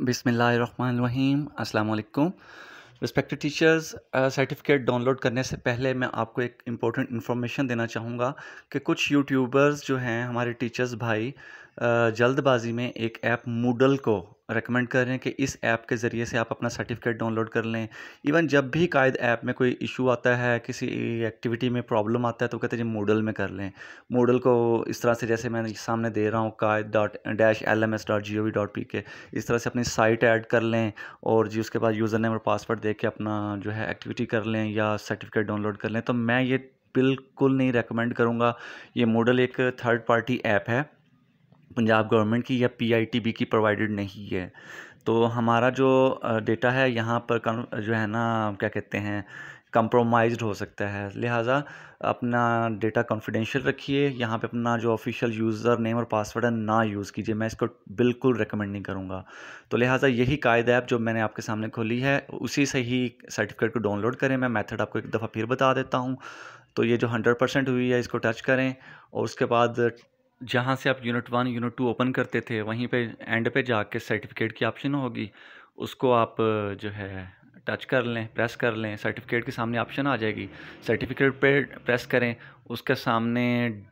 बिसमीम अल्लाम respected teachers certificate download करने से पहले मैं आपको एक इम्पोर्टेंट इन्फॉर्मेशन देना चाहूँगा कि कुछ यूट्यूबर्स जो हैं हमारे टीचर्स भाई uh, जल्दबाजी में एक ऐप मूडल को रेकमेंड कर रहे हैं कि इस ऐप के ज़रिए से आप अपना सर्टिफिकेट डाउनलोड कर लें इवन जब भी कायद ऐप में कोई इशू आता है किसी एक्टिविटी में प्रॉब्लम आता है तो कहते हैं जी मोडल में कर लें मोडल को इस तरह से जैसे मैं सामने दे रहा हूँ कायद dot dash L M S dot G O V dot P K इस तरह से अपनी साइट ऐड कर लें और जी उसके बाद यूज़र नेम और पासवर्ड दे के अपना जो है एक्टिविटी कर लें या सर्टिफिकेट डाउनलोड कर लें तो मैं ये बिल्कुल नहीं रेकमेंड करूँगा ये मॉडल एक थर्ड पार्टी ऐप है पंजाब गवर्नमेंट की या पीआईटीबी की प्रोवाइडेड नहीं है तो हमारा जो डेटा है यहाँ पर जो है ना क्या कहते हैं कंप्रोमाइज्ड हो सकता है लिहाजा अपना डेटा कॉन्फिडेंशियल रखिए यहाँ पे अपना जो ऑफिशियल यूज़र नेम और पासवर्ड है ना यूज़ कीजिए मैं इसको बिल्कुल रेकमेंड नहीं करूँगा तो लिहाजा यही कायद ऐप जो मैंने आपके सामने खोली है उसी से ही सर्टिफिकेट को डाउनलोड करें मैं मेथड आपको एक दफ़ा फिर बता देता हूँ तो ये जो हंड्रेड परसेंट हुई है इसको टच करें और उसके बाद जहाँ से आप unit one unit two open करते थे वहीं पे एंड पे जाके सर्टिफिकेट की ऑप्शन होगी उसको आप जो है टच कर लें प्रेस कर लें सर्टिफिकेट के सामने ऑप्शन आ जाएगी सर्टिफिकेट पे प्रेस करें उसके सामने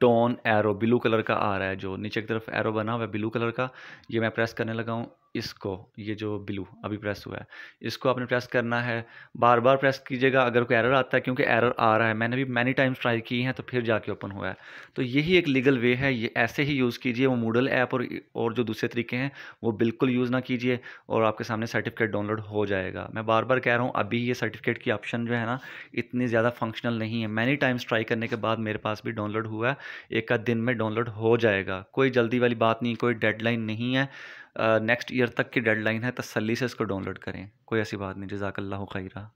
डॉन एरो ब्लू कलर का आ रहा है जो नीचे की तरफ एरो बना हुआ है ब्लू कलर का ये मैं प्रेस करने लगा हूँ इसको ये जो ब्लू अभी प्रेस हुआ है इसको आपने प्रेस करना है बार बार प्रेस कीजिएगा अगर कोई एरर आता है क्योंकि एरर आ रहा है मैंने भी मैनी टाइम्स ट्राई की हैं तो फिर जाके ओपन हुआ है तो यही एक लीगल वे है ये ऐसे ही यूज़ कीजिए वो मूडल ऐप और और जो दूसरे तरीके हैं वो बिल्कुल यूज़ ना कीजिए और आपके सामने सर्टिफिकेट डाउनलोड हो जाएगा मैं बार बार कह रहा हूँ अभी ये सर्टिफिकेट की ऑप्शन जो है ना इतनी ज़्यादा फंक्शनल नहीं है मैनी टाइम्स ट्राई करने के बाद मेरे पास भी डाउनलोड हुआ है एक आध दिन में डाउनलोड हो जाएगा कोई जल्दी वाली बात नहीं कोई डेडलाइन नहीं है नेक्स्ट ईयर तक की डेडलाइन है तसली से इसको डाउनलोड करें कोई ऐसी बात नहीं जजाकल्ला खैरा